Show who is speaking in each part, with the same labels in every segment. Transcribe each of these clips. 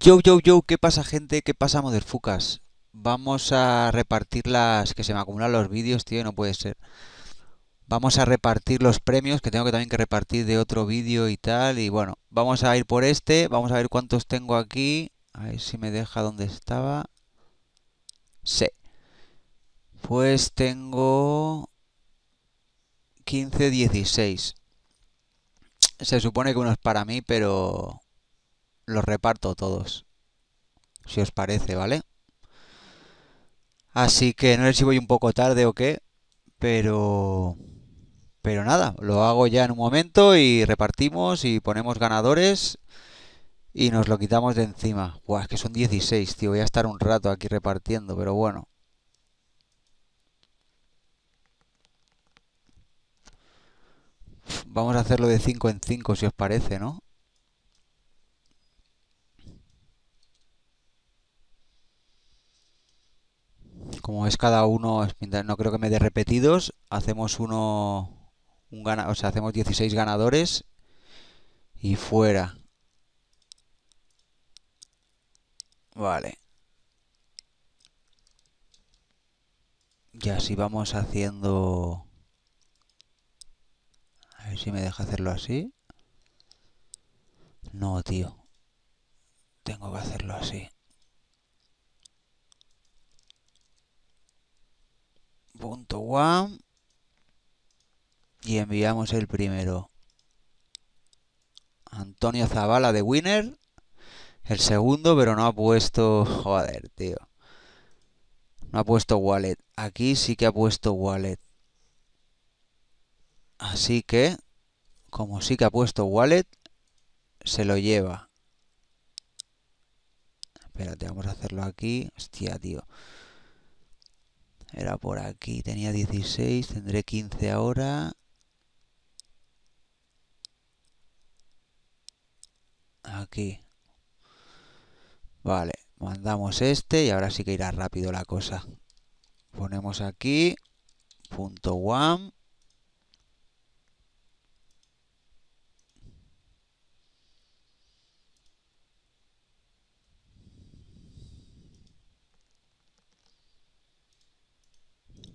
Speaker 1: Yo, yo, yo, ¿qué pasa gente? ¿Qué pasa moderfucas? Vamos a repartir las... que se me acumulan los vídeos, tío, no puede ser. Vamos a repartir los premios, que tengo que también que repartir de otro vídeo y tal. Y bueno, vamos a ir por este, vamos a ver cuántos tengo aquí. A ver si me deja donde estaba. Sí. Pues tengo... 15, 16. Se supone que uno es para mí, pero los reparto todos. Si os parece, ¿vale? Así que no sé si voy un poco tarde o qué, pero... Pero nada, lo hago ya en un momento y repartimos y ponemos ganadores y nos lo quitamos de encima. Buah, es que son 16, tío. Voy a estar un rato aquí repartiendo, pero bueno. Vamos a hacerlo de 5 en 5, si os parece, ¿no? como es cada uno, no creo que me dé repetidos, hacemos uno, un o sea, hacemos 16 ganadores y fuera. Vale. Y así vamos haciendo... A ver si me deja hacerlo así. No, tío. Tengo que hacerlo así. punto one y enviamos el primero. Antonio Zavala de Winner. El segundo, pero no ha puesto... Joder, tío. No ha puesto wallet. Aquí sí que ha puesto wallet. Así que, como sí que ha puesto wallet, se lo lleva. Espérate, vamos a hacerlo aquí. Hostia, tío. Era por aquí, tenía 16, tendré 15 ahora. Aquí. Vale, mandamos este y ahora sí que irá rápido la cosa. Ponemos aquí, punto one,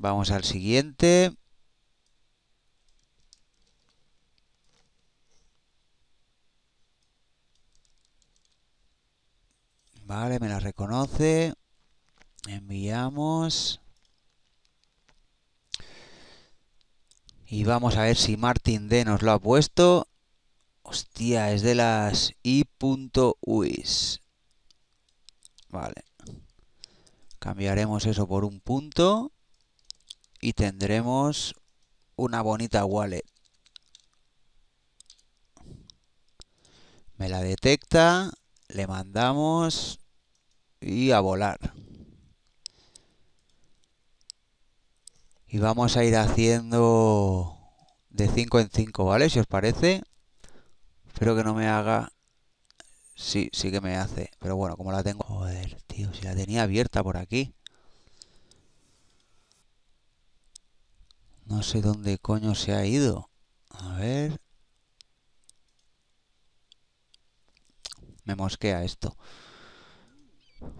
Speaker 1: Vamos al siguiente. Vale, me la reconoce. Enviamos. Y vamos a ver si Martin D nos lo ha puesto. Hostia, es de las i.uis. Vale. Cambiaremos eso por un punto y tendremos una bonita wallet. Me la detecta, le mandamos y a volar. Y vamos a ir haciendo de 5 en 5, ¿vale? Si os parece. Espero que no me haga... Sí, sí que me hace. Pero bueno, como la tengo... Joder, tío, si la tenía abierta por aquí. No sé dónde coño se ha ido. A ver. Me mosquea esto.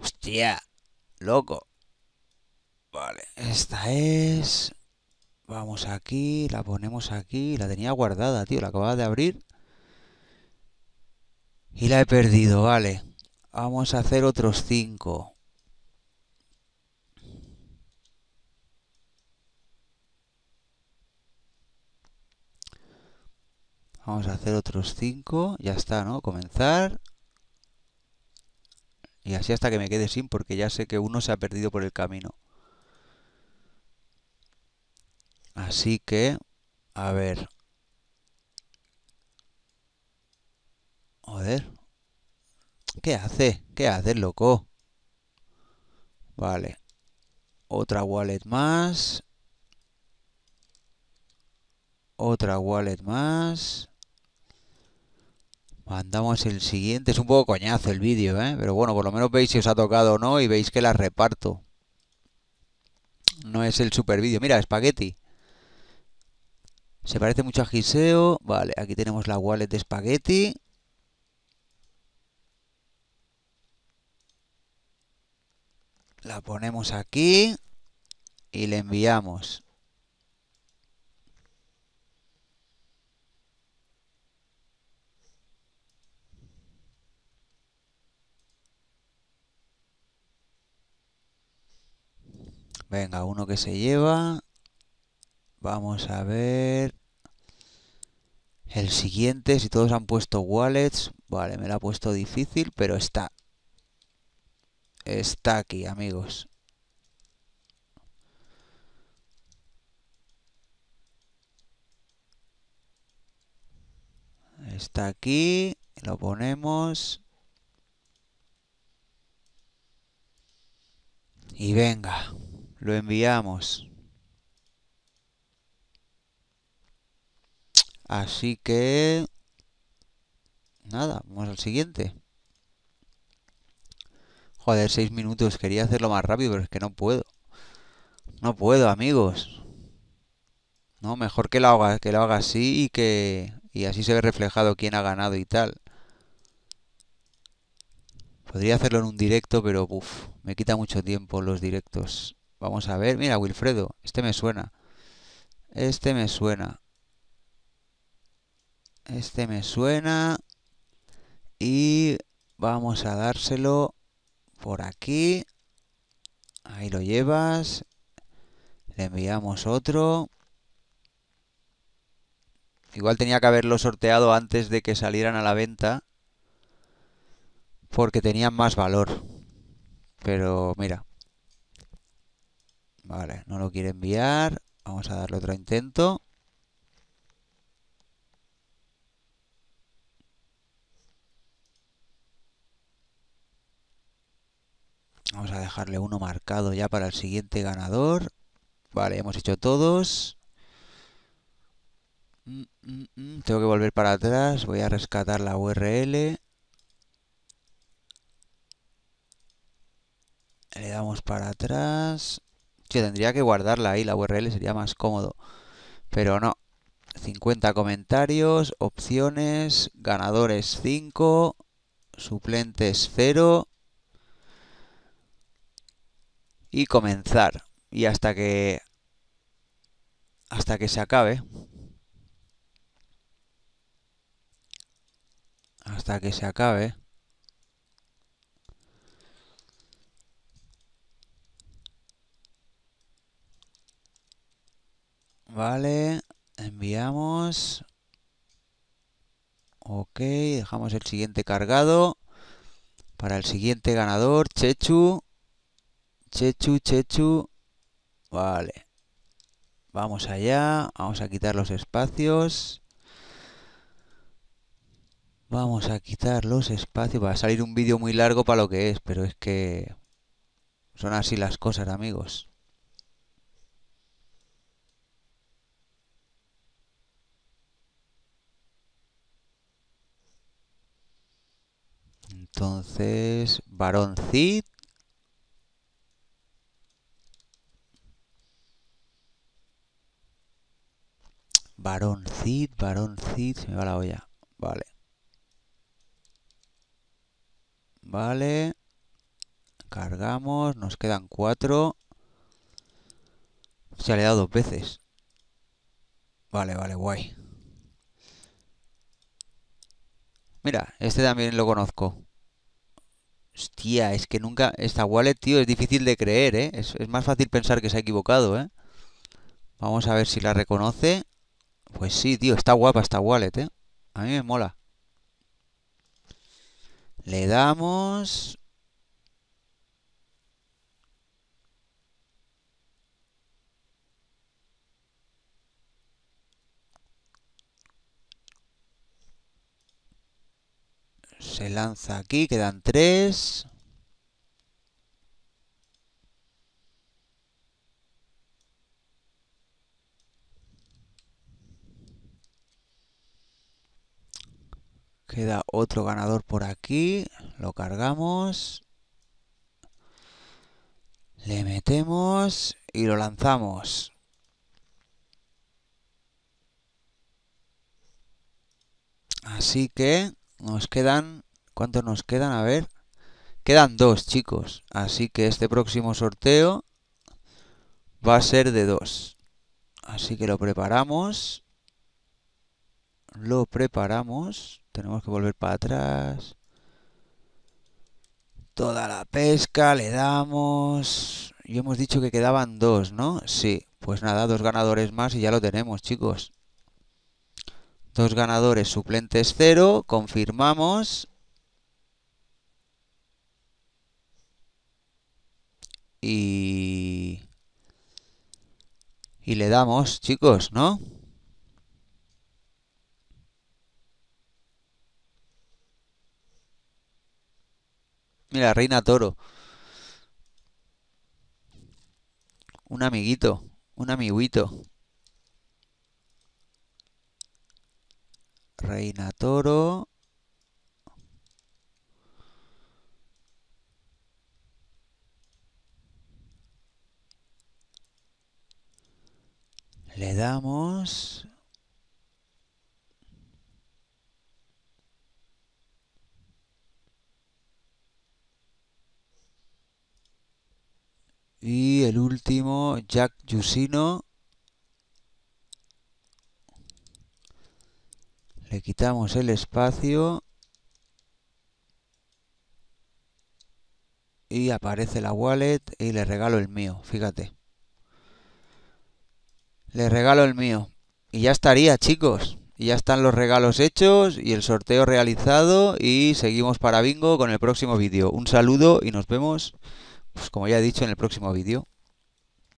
Speaker 1: Hostia, loco. Vale, esta es... Vamos aquí, la ponemos aquí. La tenía guardada, tío. La acababa de abrir. Y la he perdido, vale. Vamos a hacer otros Cinco Vamos a hacer otros cinco. Ya está, ¿no? Comenzar. Y así hasta que me quede sin, porque ya sé que uno se ha perdido por el camino. Así que, a ver. Joder. ¿Qué hace? ¿Qué hace, loco? Vale. Otra wallet más. Otra wallet más. Mandamos el siguiente. Es un poco coñazo el vídeo, ¿eh? Pero bueno, por lo menos veis si os ha tocado o no y veis que la reparto. No es el super vídeo. Mira, espagueti. Se parece mucho a Giseo. Vale, aquí tenemos la wallet de espagueti. La ponemos aquí y le enviamos. Venga, uno que se lleva. Vamos a ver. El siguiente, si todos han puesto wallets. Vale, me lo ha puesto difícil, pero está. Está aquí, amigos. Está aquí. Lo ponemos. Y venga. Lo enviamos. Así que... Nada, vamos al siguiente. Joder, seis minutos. Quería hacerlo más rápido, pero es que no puedo. No puedo, amigos. No, mejor que lo haga, que lo haga así y que... Y así se ve reflejado quién ha ganado y tal. Podría hacerlo en un directo, pero uf, me quita mucho tiempo los directos. Vamos a ver, mira, Wilfredo, este me suena. Este me suena. Este me suena. Y vamos a dárselo por aquí. Ahí lo llevas. Le enviamos otro. Igual tenía que haberlo sorteado antes de que salieran a la venta. Porque tenían más valor. Pero mira. Vale, no lo quiere enviar. Vamos a darle otro intento. Vamos a dejarle uno marcado ya para el siguiente ganador. Vale, hemos hecho todos. Mm, mm, mm, tengo que volver para atrás. Voy a rescatar la URL. Le damos para atrás tendría que guardarla ahí, la URL sería más cómodo. Pero no. 50 comentarios, opciones, ganadores 5, suplentes 0 y comenzar. Y hasta que hasta que se acabe. Hasta que se acabe. Vale, enviamos. Ok, dejamos el siguiente cargado. Para el siguiente ganador, Chechu. Chechu, Chechu. Vale. Vamos allá. Vamos a quitar los espacios. Vamos a quitar los espacios. Va a salir un vídeo muy largo para lo que es, pero es que son así las cosas, amigos. Entonces, varón Cid. Varón Cid, varón Cid, se me va la olla. Vale. Vale. Cargamos, nos quedan cuatro. Se ha dado dos veces. Vale, vale, guay. Mira, este también lo conozco. Hostia, es que nunca... Esta wallet, tío, es difícil de creer, ¿eh? Es, más fácil pensar que se ha equivocado, ¿eh? Vamos a ver si la reconoce. Pues sí, tío, está guapa esta wallet, ¿eh? A mí me mola. Le damos... lanza aquí, quedan tres. Queda otro ganador por aquí, lo cargamos, le metemos y lo lanzamos. Así que nos quedan ¿Cuántos nos quedan? A ver. Quedan dos, chicos. Así que este próximo sorteo va a ser de dos. Así que lo preparamos. Lo preparamos. Tenemos que volver para atrás. Toda la pesca, le damos... Y hemos dicho que quedaban dos, ¿no? Sí, pues nada, dos ganadores más y ya lo tenemos, chicos. Dos ganadores, suplentes cero, confirmamos. y... le damos, chicos, ¿no? Mira, Reina Toro. Un amiguito, un amiguito. Reina Toro. Le damos... Y el último, Jack Yusino. Le quitamos el espacio. Y aparece la wallet y le regalo el mío, fíjate. Le regalo el mío. Y ya estaría, chicos. Y ya están los regalos hechos y el sorteo realizado y seguimos para bingo con el próximo vídeo. Un saludo y nos vemos, pues como ya he dicho, en el próximo vídeo.